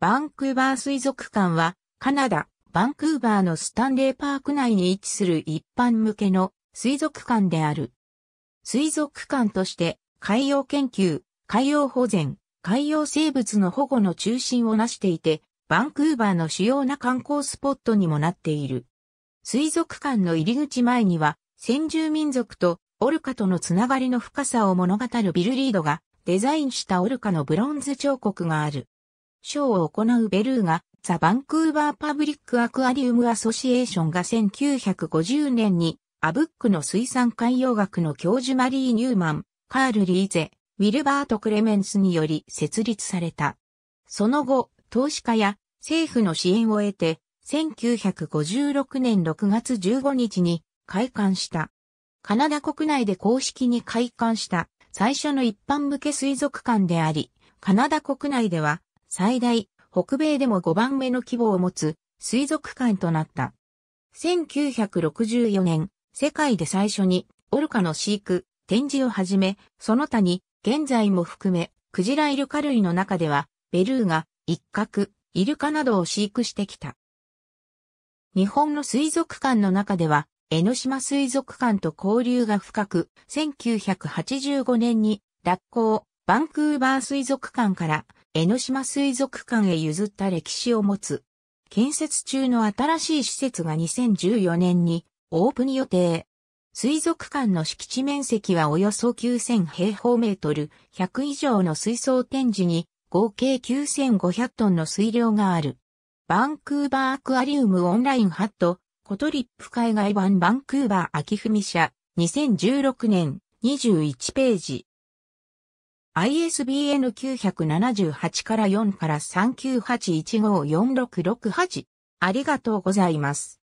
バンクーバー水族館は、カナダ、バンクーバーのスタンレーパーク内に位置する一般向けの水族館である。水族館として海洋研究、海洋保全、海洋生物の保護の中心をなしていて、バンクーバーの主要な観光スポットにもなっている。水族館の入り口前には、先住民族とオルカとのつながりの深さを物語るビルリードがデザインしたオルカのブロンズ彫刻がある。ショーを行うベルーが、ザ・バンクーバーパブリックアクアリウムアソシエーションが1950年に、アブックの水産海洋学の教授マリー・ニューマン、カール・リーゼ、ウィルバート・クレメンスにより設立された。その後、投資家や政府の支援を得て、1956年6月15日に開館した。カナダ国内で公式に開館した最初の一般向け水族館であり、カナダ国内では最大、北米でも5番目の規模を持つ水族館となった。1964年、世界で最初にオルカの飼育、展示をはじめ、その他に、現在も含め、クジライルカ類の中では、ベルーが、一角、イルカなどを飼育してきた。日本の水族館の中では、江ノ島水族館と交流が深く、1985年に、脱行、バンクーバー水族館から江ノ島水族館へ譲った歴史を持つ。建設中の新しい施設が2014年にオープン予定。水族館の敷地面積はおよそ9000平方メートル、100以上の水槽展示に合計9500トンの水量がある。バンクーバーアクアリウムオンラインハット、コトリップ海外版バンクーバー秋文社、2016年21ページ。ISBN 978から4から398154668。ありがとうございます。